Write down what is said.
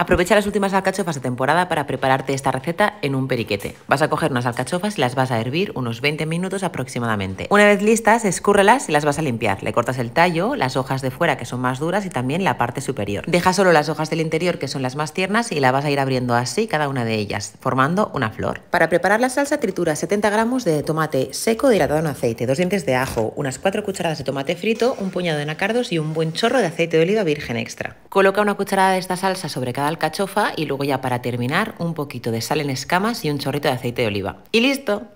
Aprovecha las últimas alcachofas de temporada para prepararte esta receta en un periquete. Vas a coger unas alcachofas y las vas a hervir unos 20 minutos aproximadamente. Una vez listas, escúrrelas y las vas a limpiar. Le cortas el tallo, las hojas de fuera que son más duras y también la parte superior. Deja solo las hojas del interior que son las más tiernas y la vas a ir abriendo así cada una de ellas, formando una flor. Para preparar la salsa tritura 70 gramos de tomate seco dilatado en aceite, dos dientes de ajo, unas cuatro cucharadas de tomate frito, un puñado de nacardos y un buen chorro de aceite de oliva virgen extra. Coloca una cucharada de esta salsa sobre cada alcachofa y luego ya para terminar un poquito de sal en escamas y un chorrito de aceite de oliva. ¡Y listo!